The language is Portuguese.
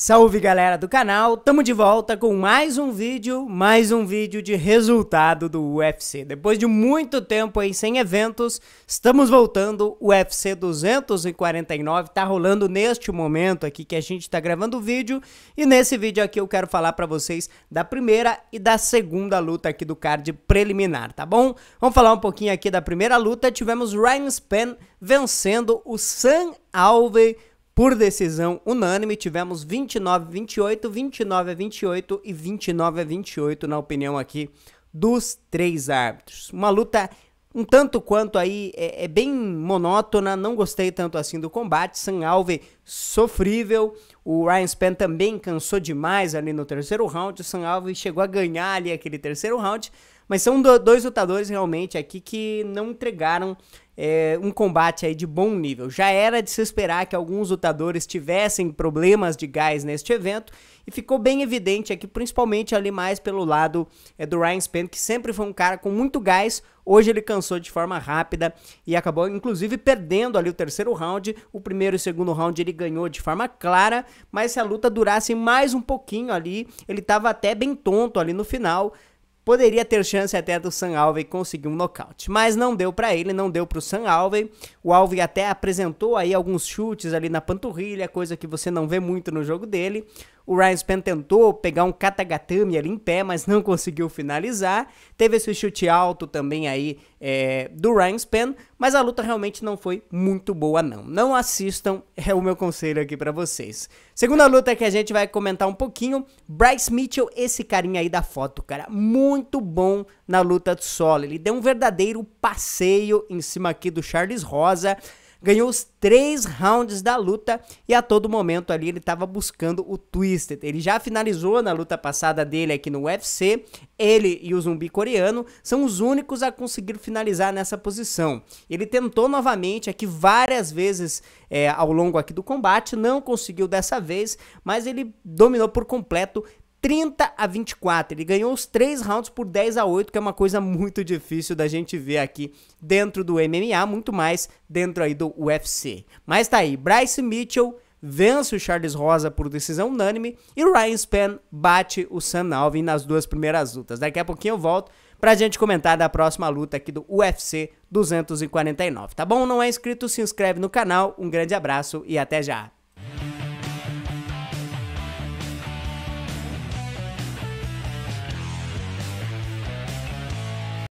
Salve galera do canal, tamo de volta com mais um vídeo, mais um vídeo de resultado do UFC. Depois de muito tempo aí sem eventos, estamos voltando, o UFC 249 tá rolando neste momento aqui que a gente tá gravando o vídeo. E nesse vídeo aqui eu quero falar para vocês da primeira e da segunda luta aqui do card preliminar, tá bom? Vamos falar um pouquinho aqui da primeira luta, tivemos Ryan Span vencendo o Sam Alvey por decisão unânime, tivemos 29 a 28, 29 a 28 e 29 a 28 na opinião aqui dos três árbitros. Uma luta um tanto quanto aí é, é bem monótona, não gostei tanto assim do combate. San Alve sofrível, o Ryan Span também cansou demais ali no terceiro round. O San Alve chegou a ganhar ali aquele terceiro round, mas são do, dois lutadores realmente aqui que não entregaram é, um combate aí de bom nível. Já era de se esperar que alguns lutadores tivessem problemas de gás neste evento e ficou bem evidente aqui, principalmente ali mais pelo lado é, do Ryan Spence, que sempre foi um cara com muito gás. Hoje ele cansou de forma rápida e acabou, inclusive, perdendo ali o terceiro round. O primeiro e segundo round ele ganhou de forma clara, mas se a luta durasse mais um pouquinho ali, ele estava até bem tonto ali no final poderia ter chance até do Sam Alvey conseguir um nocaute, mas não deu para ele, não deu para o Sam Alvey. O Alvey até apresentou aí alguns chutes ali na panturrilha, coisa que você não vê muito no jogo dele. O Ryan Span tentou pegar um katagatame ali em pé, mas não conseguiu finalizar. Teve esse chute alto também aí é, do Ryan Span, mas a luta realmente não foi muito boa não. Não assistam, é o meu conselho aqui para vocês. Segunda luta que a gente vai comentar um pouquinho, Bryce Mitchell, esse carinha aí da foto, cara, muito bom na luta de solo. Ele deu um verdadeiro passeio em cima aqui do Charles Rosa ganhou os três rounds da luta e a todo momento ali ele estava buscando o Twisted. Ele já finalizou na luta passada dele aqui no UFC. Ele e o zumbi coreano são os únicos a conseguir finalizar nessa posição. Ele tentou novamente aqui várias vezes é, ao longo aqui do combate, não conseguiu dessa vez, mas ele dominou por completo 30 a 24. Ele ganhou os três rounds por 10 a 8, que é uma coisa muito difícil da gente ver aqui dentro do MMA, muito mais dentro aí do UFC. Mas tá aí, Bryce Mitchell vence o Charles Rosa por decisão unânime e Ryan Span bate o Sam Alvin nas duas primeiras lutas. Daqui a pouquinho eu volto pra gente comentar da próxima luta aqui do UFC 249, tá bom? Não é inscrito, se inscreve no canal. Um grande abraço e até já.